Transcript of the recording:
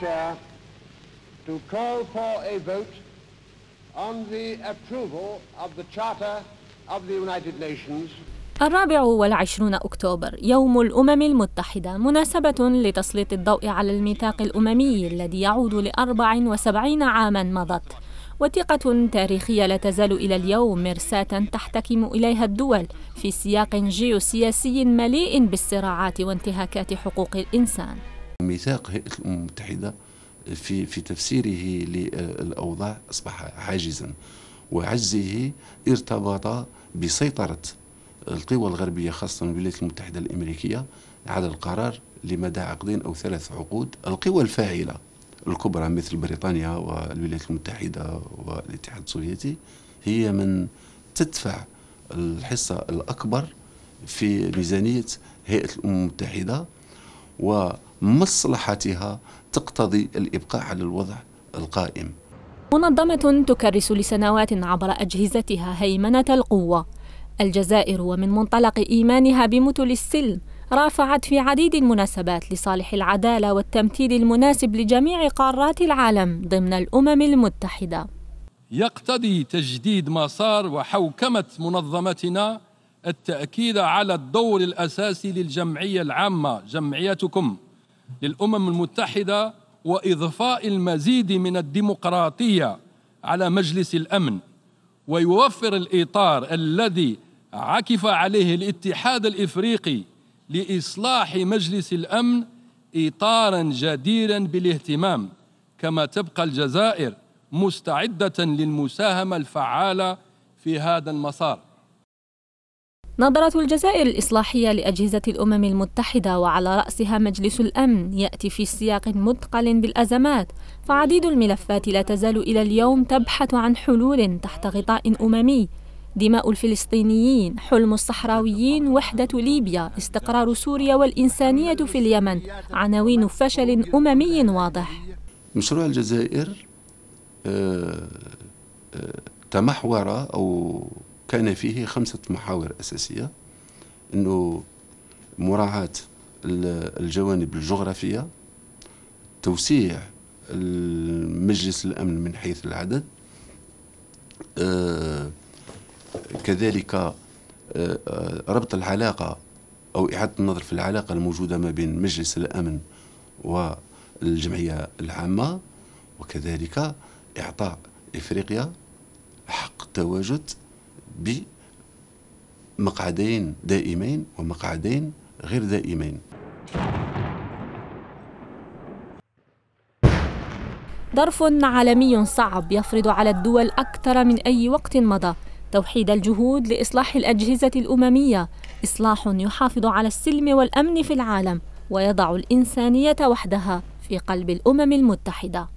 Chair to call for a vote on the approval of the Charter of the United Nations الرابع والعشرون أكتوبر يوم الأمم المتحدة مناسبة لتسليط الضوء على الميثاق الأممي الذي يعود لأربع وسبعين عاما مضت وثيقة تاريخية لا تزال إلى اليوم مرساة تحتكم إليها الدول في سياق جيوسياسي مليء بالصراعات وانتهاكات حقوق الإنسان ميثاق هيئه الامم المتحده في في تفسيره للاوضاع اصبح حاجزا وعجزه ارتبط بسيطره القوى الغربيه خاصه الولايات المتحده الامريكيه على القرار لمدى عقدين او ثلاث عقود القوى الفاعله الكبرى مثل بريطانيا والولايات المتحده والاتحاد السوفيتي هي من تدفع الحصه الاكبر في ميزانيه هيئه الامم المتحده و مصلحتها تقتضي الإبقاء على الوضع القائم منظمة تكرس لسنوات عبر أجهزتها هيمنة القوة الجزائر ومن منطلق إيمانها بمثل السلم رافعت في عديد المناسبات لصالح العدالة والتمثيل المناسب لجميع قارات العالم ضمن الأمم المتحدة يقتضي تجديد مسار وحوكمة منظمتنا التأكيد على الدور الأساسي للجمعية العامة جمعيتكم للامم المتحده واضفاء المزيد من الديمقراطيه على مجلس الامن ويوفر الاطار الذي عكف عليه الاتحاد الافريقي لاصلاح مجلس الامن اطارا جديرا بالاهتمام كما تبقى الجزائر مستعده للمساهمه الفعاله في هذا المسار نظرة الجزائر الإصلاحية لأجهزة الأمم المتحدة وعلى رأسها مجلس الأمن يأتي في سياق متقل بالأزمات فعديد الملفات لا تزال إلى اليوم تبحث عن حلول تحت غطاء أممي دماء الفلسطينيين حلم الصحراويين وحدة ليبيا استقرار سوريا والإنسانية في اليمن عناوين فشل أممي واضح مشروع الجزائر آه، آه، تمحور أو كان فيه خمسة محاور أساسية أنه مراعاة الجوانب الجغرافية توسيع مجلس الأمن من حيث العدد آه، كذلك آه، آه، ربط العلاقة أو إعادة النظر في العلاقة الموجودة ما بين مجلس الأمن والجمعية العامة وكذلك إعطاء إفريقيا حق التواجد بمقعدين دائمين ومقعدين غير دائمين ظرف عالمي صعب يفرض على الدول أكثر من أي وقت مضى توحيد الجهود لإصلاح الأجهزة الأممية إصلاح يحافظ على السلم والأمن في العالم ويضع الإنسانية وحدها في قلب الأمم المتحدة